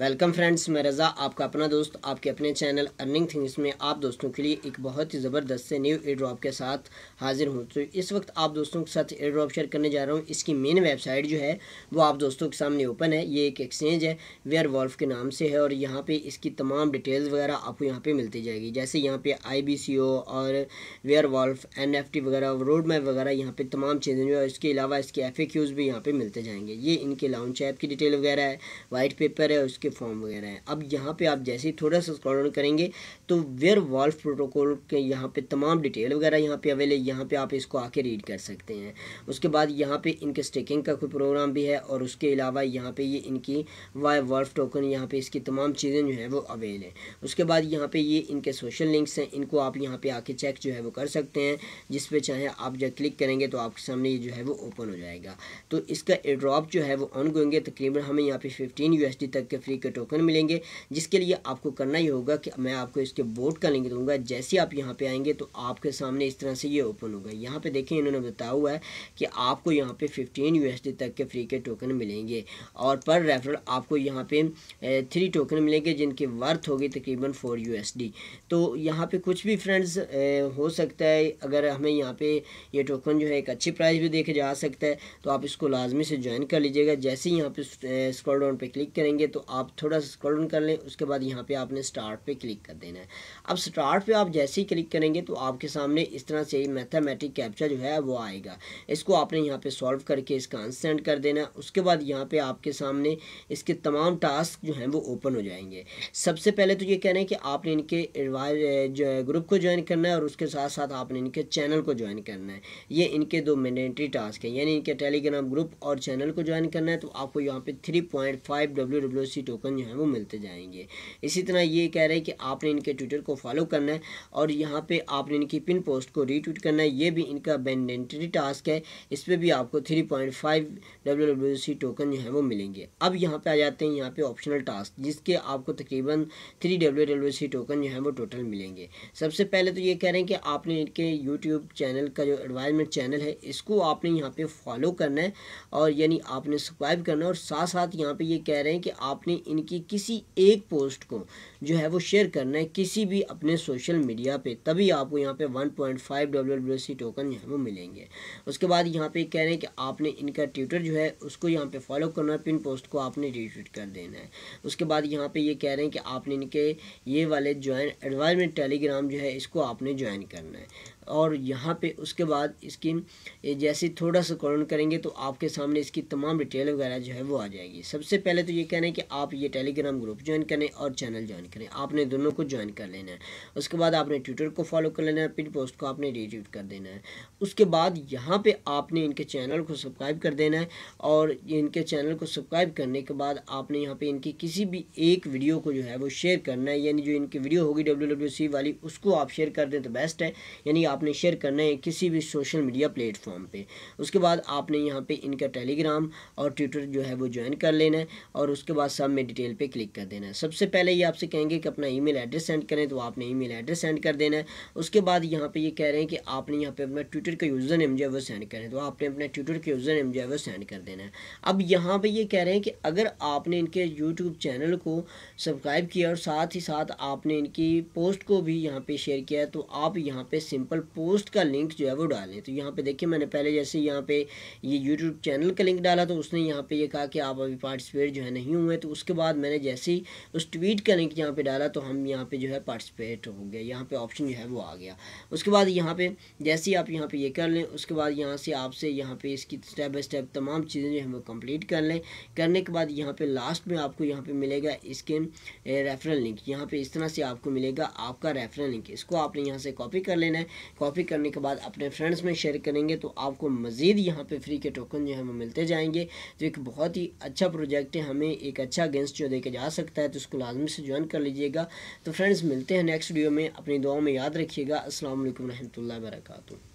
welcome friends मैं रज़ा आपका अपना दोस्त आपके अपने चैनल अर्निंग थिंग्स में आप दोस्तों के लिए एक बहुत ही ज़बरदस्त से न्यू एयर ड्रॉप के साथ हाजिर हूँ तो इस वक्त आप दोस्तों के साथ एयर ड्रॉप शेयर करने जा रहा हूँ इसकी मेन वेबसाइट जो है वो आप दोस्तों के सामने ओपन है ये एक एक्सचेंज है वेयर वॉल्फ के नाम से है और यहाँ पर इसकी तमाम डिटेल्स वगैरह आपको यहाँ पर मिलती जाएगी जैसे यहाँ पर आई और वेयर वॉल्फ एन वगैरह रोड मैप वगैरह यहाँ पर तमाम चीज़ें जो है इसके अलावा इसके एफ भी यहाँ पर मिलते जाएंगे ये इनके लॉन्च ऐप की डिटेल वगैरह है वाइट पेपर है उसके के फॉर्म वगैरह हैं अब यहाँ पे आप जैसे ही थोड़ा सा स्क्रॉल डाउन करेंगे तो वेयर वॉल्फ प्रोटोकॉल के यहाँ पे तमाम डिटेल वगैरह यहाँ पे अवेलेबल यहाँ पे आप इसको आके रीड कर सकते हैं उसके बाद यहाँ पे इनके स्टेकिंग का कोई प्रोग्राम भी है और उसके अलावा यहाँ पे ये इनकी वाई वॉल्फ टोकन यहाँ पे इसकी तमाम चीज़ें जो हैं वो अवेल हैं उसके बाद यहाँ पे ये इनके सोशल लिंक्स हैं इनको आप यहाँ पे आके चेक जो है वो कर सकते हैं जिस पे चाहे आप जब क्लिक करेंगे तो आपके सामने ये जो है वो ओपन हो जाएगा तो इसका ड्रॉप जो है वो ऑन गोइंग तकरीबन हमें यहाँ पे फिफ्टीन यूएसडी तक के फ्री के टोकन मिलेंगे जिसके लिए आपको करना ही होगा कि मैं आपको इसके बोर्ड का लिंक दूंगा जैसे आप यहाँ पे आएंगे तो आपके सामने इस तरह से ये ओपन होगा यहाँ पे देखें इन्होंने बताया हुआ है कि आपको यहाँ पे 15 यूएसडी तक के फ्री के टोकन मिलेंगे और पर रेफरल आपको यहाँ पे थ्री टोकन मिलेंगे जिनकी वर्थ होगी तकरीबन फोर यू तो यहाँ पर कुछ भी फ्रेंड्स हो सकता है अगर हमें यहाँ पे ये टोकन जो है एक अच्छी प्राइस भी देखे जा सकता है तो आप इसको लाजमी से ज्वाइन कर लीजिएगा जैसे ही यहाँ पे स्क्रॉल डाउन पर क्लिक करेंगे तो आप आप थोड़ा सा स्क्रॉल कर लें उसके बाद यहाँ पे आपने स्टार्ट पे क्लिक कर देना है अब स्टार्ट पे आप जैसे ही क्लिक करेंगे तो आपके सामने इस तरह से मैथमेटिक कैप्चा जो है वो आएगा इसको आपने यहाँ पे सॉल्व करके इसका आंसर सेंड कर देना उसके बाद यहाँ पे आपके सामने इसके तमाम टास्क जो हैं वो ओपन हो जाएंगे सबसे पहले तो ये कह रहे हैं कि आपने इनके जो है ग्रुप को ज्वाइन करना है और उसके साथ साथ आपने इनके चैनल को ज्वाइन करना है ये इनके दो मैंडेटरी टास्क हैं यानी इनके टेलीग्राम ग्रुप और चैनल को ज्वाइन करना है तो आपको यहाँ पे three point five W W C token जो है वो मिलते जाएंगे इसी तरह ये कह रहे हैं कि आपने इनके ट्विटर को फॉलो करना है और यहाँ पे आपने इनकी पिन पोस्ट को रीट्वीट करना है ये भी इनका बेंडेंटरी टास्क है इस पर भी आपको three point five W W C token जो है वो मिलेंगे अब यहाँ पे आ जाते हैं यहाँ पर ऑप्शनल टास्क जिसके आपको तकरीबन three W W C token जो है वो टोटल मिलेंगे सबसे पहले तो ये कह रहे हैं कि आपने इनके यूट्यूब चैनल का जो एडवाइजमेंट चैनल है इसको आपने यहाँ पे फॉलो करना है और यानी आपने सब्सक्राइब करना है और साथ साथ यहाँ पे ये कह रहे हैं कि आपने इनकी किसी एक पोस्ट को जो है वो शेयर करना है किसी भी अपने सोशल मीडिया पे तभी आपको यहाँ पे 1.5 पॉइंट टोकन जो है वो मिलेंगे उसके बाद यहाँ पे कह रहे हैं कि आपने इनका ट्विटर जो है उसको यहाँ पे फॉलो करना है पिन पोस्ट को आपने रिट्वीट कर देना है उसके बाद यहाँ पे ये यह कह रहे हैं कि आपने इनके ये वाले ज्वाइन एडवाइजमेंट टेलीग्राम जो है इसको आपने ज्वाइन करना है और यहाँ पे उसके बाद इसकी जैसे थोड़ा सा कॉलन करेंगे तो आपके सामने इसकी तमाम डिटेल वगैरह जो है वो आ जाएगी सबसे पहले तो ये कहना है कि आप ये टेलीग्राम ग्रुप ज्वाइन करें और चैनल ज्वाइन करें आपने दोनों को ज्वाइन कर लेना है उसके बाद आपने ट्विटर को फॉलो कर लेना है पिन पोस्ट को आपने रीट्वीट कर देना है उसके बाद यहाँ पर आपने इनके चैनल को सब्सक्राइब कर देना है और इनके चैनल को सब्सक्राइब करने के बाद आपने यहाँ पर इनकी किसी भी एक वीडियो को जो है वो शेयर करना है यानी जो इनकी वीडियो होगी डब्ल्यू वाली उसको आप शेयर कर दें तो बेस्ट है यानी आप आपने शेयर करना है किसी भी सोशल मीडिया प्लेटफॉर्म पे उसके बाद आपने यहाँ पे इनका टेलीग्राम और ट्विटर जो है वो ज्वाइन कर लेना है और उसके बाद सब में डिटेल पे क्लिक कर देना है सबसे पहले ये आपसे कहेंगे कि अपना ईमेल एड्रेस सेंड करें तो आपने ईमेल एड्रेस सेंड कर देना है उसके बाद यहाँ पर ये यह कह रहे हैं कि आपने यहाँ पर अपना ट्विटर का यूज़र नेम जो है वो सेंड करें तो आपने अपना ट्विटर का यूज़र नेम जो है वो सेंड कर देना है अब यहाँ पर ये कह रहे हैं कि अगर आपने इनके यूट्यूब चैनल को सब्सक्राइब किया और साथ ही साथ आपने इनकी पोस्ट को भी यहाँ पर शेयर किया है तो आप यहाँ पर सिंपल पोस्ट का लिंक जो है वो डालें तो यहाँ पे देखिए मैंने पहले जैसे यहाँ पे ये यूट्यूब चैनल का लिंक डाला तो उसने यहाँ पे ये कहा कि आप अभी पार्टिसिपेट जो है नहीं हुए तो उसके बाद मैंने जैसे ही उस ट्वीट का लिंक यहाँ पर डाला तो हम यहाँ पर जो है पार्टिसिपेट हो गया यहाँ पर ऑप्शन जो है वो आ गया उसके बाद यहाँ पर जैसे ही आप यहाँ पर ये कर लें उसके बाद यहाँ से आपसे यहाँ पर इसकी स्टेप बाई स्टेप तमाम चीज़ें जो है वो कम्प्लीट कर लें करने के बाद यहाँ पर लास्ट में आपको यहाँ पर मिलेगा इसके रेफरल लिंक यहाँ पर इस तरह से आपको मिलेगा आपका रेफरल लिंक इसको आपने यहाँ से कॉपी कर लेना है कॉपी करने के बाद अपने फ्रेंड्स में शेयर करेंगे तो आपको मज़ीद यहाँ पे फ्री के टोकन जो है वो मिलते जाएंगे तो एक बहुत ही अच्छा प्रोजेक्ट है हमें एक अच्छा गेंस्ट जो देखे जा सकता है तो उसको लाजमी से ज्वाइन कर लीजिएगा तो फ्रेंड्स मिलते हैं नेक्स्ट वीडियो में अपनी दुआओं में याद रखिएगा असल वरहमल वर्का